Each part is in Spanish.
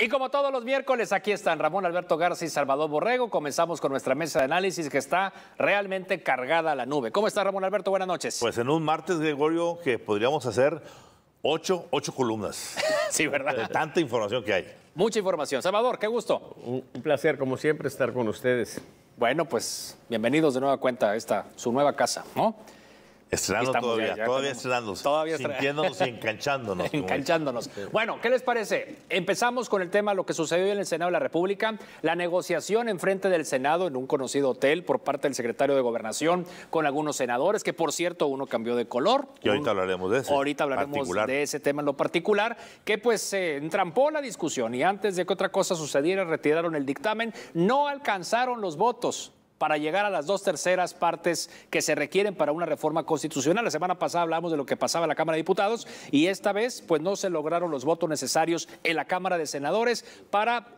Y como todos los miércoles, aquí están Ramón Alberto García y Salvador Borrego. Comenzamos con nuestra mesa de análisis que está realmente cargada a la nube. ¿Cómo está Ramón Alberto? Buenas noches. Pues en un martes, Gregorio, que podríamos hacer ocho, columnas. sí, ¿verdad? De tanta información que hay. Mucha información. Salvador, qué gusto. Un, un placer, como siempre, estar con ustedes. Bueno, pues bienvenidos de nueva cuenta a esta, su nueva casa, ¿no? Estrenando todavía, todavía estrenándonos, Sintiéndonos y enganchándonos. enganchándonos. Bueno, ¿qué les parece? Empezamos con el tema lo que sucedió en el Senado de la República, la negociación en frente del Senado en un conocido hotel por parte del secretario de Gobernación con algunos senadores, que por cierto uno cambió de color. Y ahorita hablaremos de eso. Ahorita hablaremos de ese tema en lo particular, que pues se entrampó la discusión y antes de que otra cosa sucediera retiraron el dictamen, no alcanzaron los votos para llegar a las dos terceras partes que se requieren para una reforma constitucional. La semana pasada hablamos de lo que pasaba en la Cámara de Diputados y esta vez pues no se lograron los votos necesarios en la Cámara de Senadores para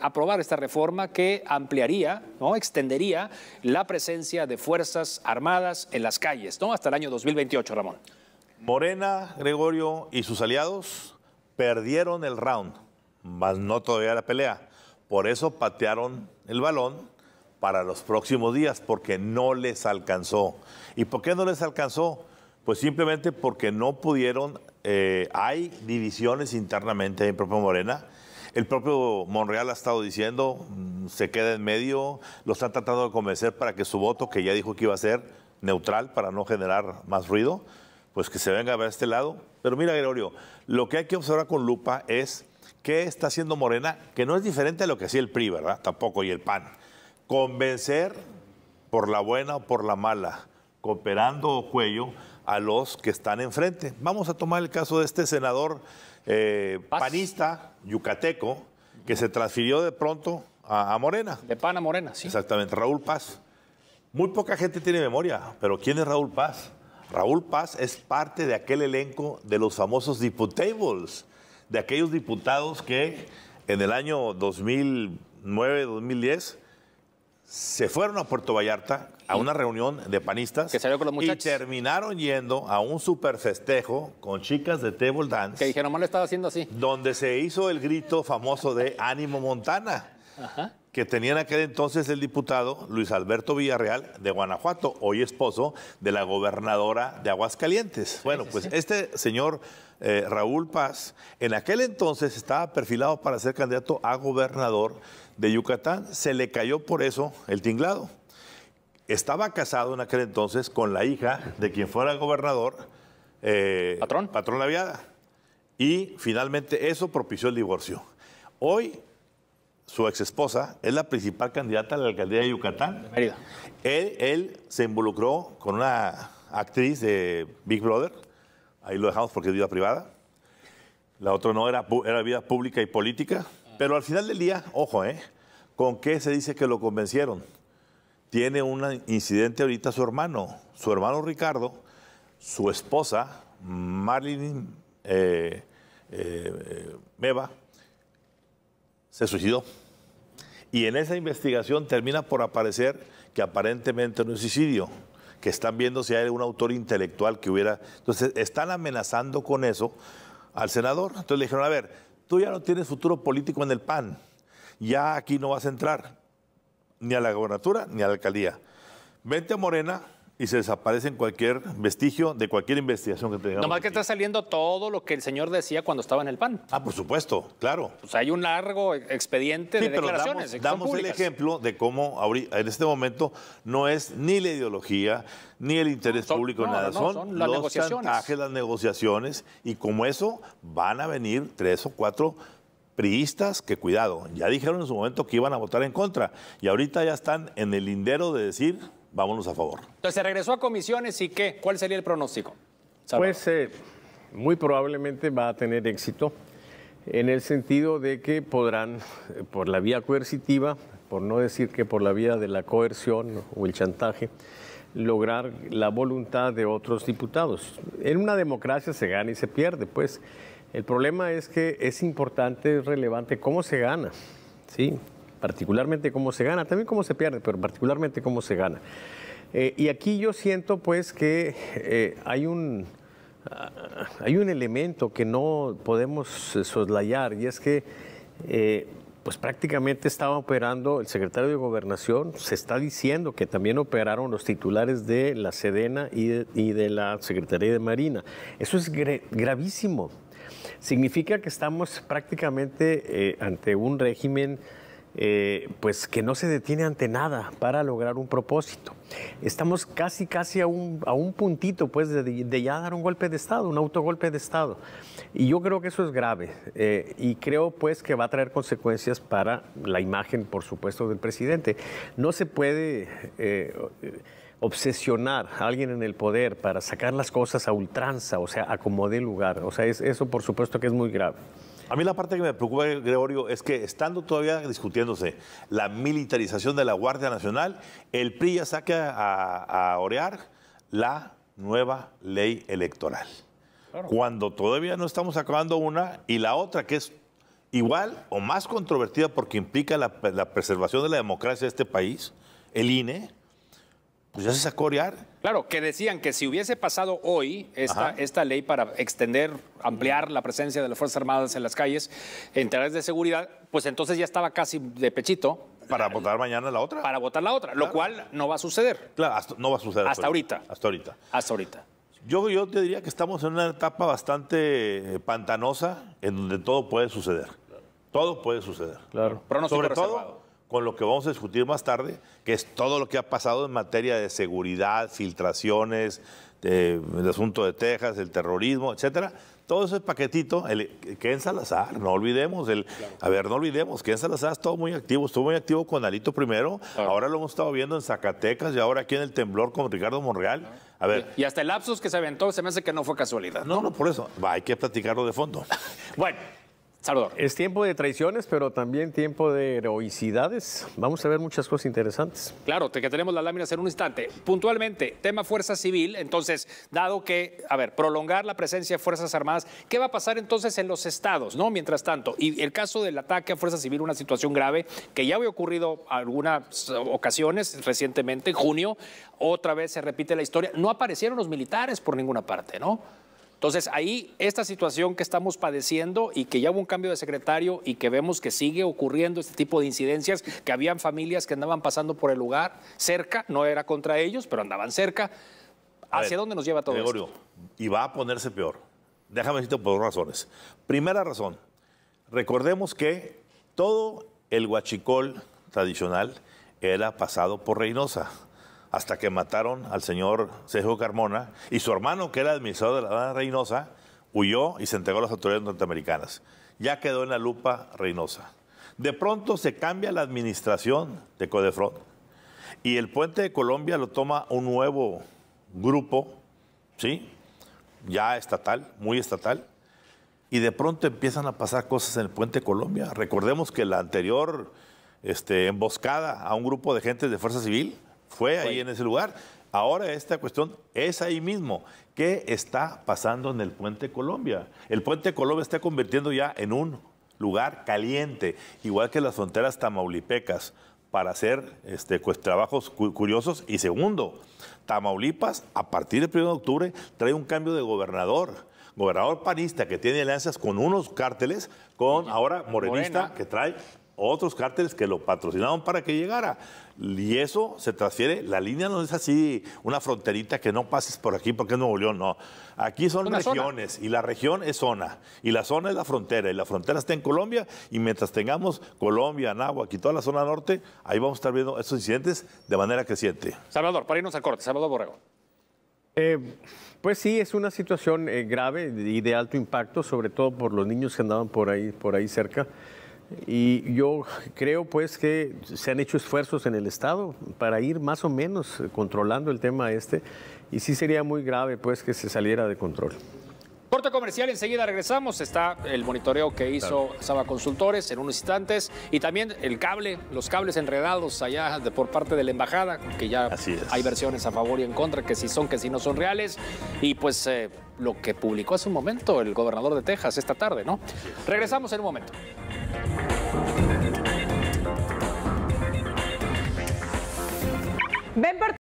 aprobar esta reforma que ampliaría, ¿no? extendería la presencia de Fuerzas Armadas en las calles ¿no? hasta el año 2028, Ramón. Morena, Gregorio y sus aliados perdieron el round, más no todavía la pelea. Por eso patearon el balón para los próximos días porque no les alcanzó. ¿Y por qué no les alcanzó? Pues simplemente porque no pudieron, eh, hay divisiones internamente en propio Morena. El propio Monreal ha estado diciendo, mm, se queda en medio, lo están tratando de convencer para que su voto, que ya dijo que iba a ser neutral para no generar más ruido, pues que se venga a ver a este lado. Pero mira, Gregorio, lo que hay que observar con lupa es qué está haciendo Morena, que no es diferente a lo que hacía el PRI, ¿verdad? Tampoco, y el PAN convencer por la buena o por la mala, cooperando o cuello a los que están enfrente. Vamos a tomar el caso de este senador eh, panista, yucateco, que se transfirió de pronto a, Morena. De Pana Morena, sí. Exactamente, Raúl Paz. Muy poca gente tiene memoria, pero ¿quién es Raúl Paz? Raúl Paz es parte de aquel elenco de los famosos diputables, de aquellos diputados que en el año 2009-2010 se fueron a Puerto Vallarta a una reunión de panistas que y terminaron yendo a un super festejo con chicas de table dance. Que dijeron, estaba haciendo así. Donde se hizo el grito famoso de Ánimo Montana. Ajá que tenía en aquel entonces el diputado Luis Alberto Villarreal de Guanajuato, hoy esposo de la gobernadora de Aguascalientes. Bueno, pues este señor eh, Raúl Paz en aquel entonces estaba perfilado para ser candidato a gobernador de Yucatán. Se le cayó por eso el tinglado. Estaba casado en aquel entonces con la hija de quien fuera gobernador. Eh, patrón. Patrón Laviada. Y finalmente eso propició el divorcio. Hoy su ex esposa, es la principal candidata a la alcaldía de Yucatán. Él, se involucró con una actriz de Big Brother, ahí lo dejamos porque es vida privada. La otra no, era, vida pública y política. Pero al final del día, ojo, ¿eh? ¿Con qué se dice que lo convencieron? Tiene un incidente ahorita su hermano, su hermano Ricardo, su esposa, Marlene eh, eh, eh Meva, se suicidó. Y en esa investigación termina por aparecer que aparentemente no es suicidio, que están viendo si hay un autor intelectual que hubiera... Entonces, están amenazando con eso al senador. Entonces le dijeron, a ver, tú ya no tienes futuro político en el PAN, ya aquí no vas a entrar, ni a la gobernatura, ni a la alcaldía. Vente a Morena y se desaparecen cualquier vestigio de cualquier investigación que tengamos. Nomás que está saliendo todo lo que el señor decía cuando estaba en el PAN. Ah, por supuesto, claro. Pues hay un largo expediente de declaraciones. Damos, damos el ejemplo de cómo en este momento no es ni la ideología, ni el interés público, nada. son, las los negociaciones. chantajes, las negociaciones, y como eso van a venir tres o cuatro priistas que cuidado, ya dijeron en su momento que iban a votar en contra y ahorita ya están en el lindero de decir vámonos a favor. Entonces se regresó a comisiones y qué, ¿cuál sería el pronóstico? Pues eh, muy probablemente va a tener éxito en el sentido de que podrán, por la vía coercitiva, por no decir que por la vía de la coerción o el chantaje, lograr la voluntad de otros diputados. En una democracia se gana y se pierde, pues. El problema es que es importante, es relevante cómo se gana, ¿sí? particularmente cómo se gana, también cómo se pierde, pero particularmente cómo se gana. Eh, y aquí yo siento pues que eh, hay un... Ah, hay un elemento que no podemos eh, soslayar y es que pues prácticamente estaba operando el secretario de Gobernación, se está diciendo que también operaron los titulares de la Sedena y de, la Secretaría de Marina. Eso es gravísimo. Significa que estamos prácticamente ante un régimen eh, pues que no se detiene ante nada para lograr un propósito. Estamos casi, casi a un, puntito, pues, de, ya dar un golpe de Estado, un autogolpe de Estado. Y yo creo que eso es grave. Eh, y creo, pues, que va a traer consecuencias para la imagen, por supuesto, del presidente. No se puede... Eh, obsesionar a alguien en el poder para sacar las cosas a ultranza, o sea, acomode el lugar. O sea, eso por supuesto que es muy grave. A mí la parte que me preocupa, Gregorio, es que estando todavía discutiéndose la militarización de la Guardia Nacional, el PRI ya saca a, orear la nueva ley electoral. Cuando todavía no estamos acabando una y la otra que es igual o más controvertida porque implica la, la preservación de la democracia de este país, el INE, pues ya se sacó a Claro, que decían que si hubiese pasado hoy esta, ley para extender, ampliar la presencia de las Fuerzas Armadas en las calles, en tareas de seguridad, pues entonces ya estaba casi de pechito. Para votar mañana la otra. Para votar la otra, lo cual no va a suceder. Claro, no va a suceder. Hasta ahorita. Hasta ahorita. Hasta ahorita. Yo, yo te diría que estamos en una etapa bastante eh, pantanosa en donde todo puede suceder. Todo puede suceder. Claro. Pero no Sobre todo con lo que vamos a discutir más tarde, que es todo lo que ha pasado en materia de seguridad, filtraciones, el asunto de Texas, el terrorismo, etcétera. Todo ese paquetito, el, Ken Salazar, no olvidemos, el, a ver, no olvidemos, Ken Salazar estuvo muy activo, estuvo muy activo con Alito primero, ahora lo hemos estado viendo en Zacatecas y ahora aquí en el temblor con Ricardo Monreal. A ver. Y, hasta el lapsus que se aventó se me hace que no fue casualidad. No, no, por eso, hay que platicarlo de fondo. bueno. Salvador. Es tiempo de traiciones, pero también tiempo de heroicidades. Vamos a ver muchas cosas interesantes. Claro, que tenemos las láminas en un instante. Puntualmente, tema fuerza civil. Entonces, dado que, a ver, prolongar la presencia de Fuerzas Armadas, ¿qué va a pasar entonces en los estados, no? Mientras tanto, y el caso del ataque a Fuerza Civil, una situación grave que ya había ocurrido algunas ocasiones recientemente, en junio, otra vez se repite la historia. No aparecieron los militares por ninguna parte, ¿no? Entonces, ahí esta situación que estamos padeciendo y que ya hubo un cambio de secretario y que vemos que sigue ocurriendo este tipo de incidencias, que habían familias que andaban pasando por el lugar cerca, no era contra ellos, pero andaban cerca. ¿Hacia dónde nos lleva todo esto? Y va a ponerse peor. Déjame decirte por dos razones. Primera razón, recordemos que todo el huachicol tradicional era pasado por Reynosa hasta que mataron al señor Sergio Carmona y su hermano, que era administrador de la Reynosa, huyó y se entregó a las autoridades norteamericanas. Ya quedó en la lupa Reynosa. De pronto se cambia la administración de Codefront y el puente de Colombia lo toma un nuevo grupo, ¿sí? Ya estatal, muy estatal. Y de pronto empiezan a pasar cosas en el puente de Colombia. Recordemos que la anterior este, emboscada a un grupo de gente de Fuerza Civil fue ahí en ese lugar. Ahora esta cuestión es ahí mismo. ¿Qué está pasando en el puente Colombia? El puente Colombia está convirtiendo ya en un lugar caliente, igual que las fronteras tamaulipecas, para hacer este, pues, trabajos curiosos. Y segundo, Tamaulipas, a partir del 1 de octubre, trae un cambio de gobernador. Gobernador panista que tiene alianzas con unos cárteles, con ahora morenista que trae otros cárteles que lo patrocinaban para que llegara. Y eso se transfiere, la línea no es así, una fronterita que no pases por aquí porque es Nuevo León, no. Aquí son regiones y la región es zona. Y la zona es la frontera y la frontera está en Colombia y mientras tengamos Colombia, Anáhuac y toda la zona norte, ahí vamos a estar viendo estos incidentes de manera creciente. Salvador, para irnos al corte, Salvador Borrego. Eh, pues sí, es una situación eh, grave y de alto impacto, sobre todo por los niños que andaban por ahí, por ahí cerca. Y yo creo pues que se han hecho esfuerzos en el Estado para ir más o menos controlando el tema este y sí sería muy grave pues que se saliera de control. Corte comercial, enseguida regresamos. Está el monitoreo que hizo Saba Consultores en unos instantes y también el cable, los cables enredados allá por parte de la embajada, que ya hay versiones a favor y en contra, que si son, que si no son reales. Y pues eh, lo que publicó hace un momento el gobernador de Texas esta tarde, ¿no? Regresamos en un momento. Ven por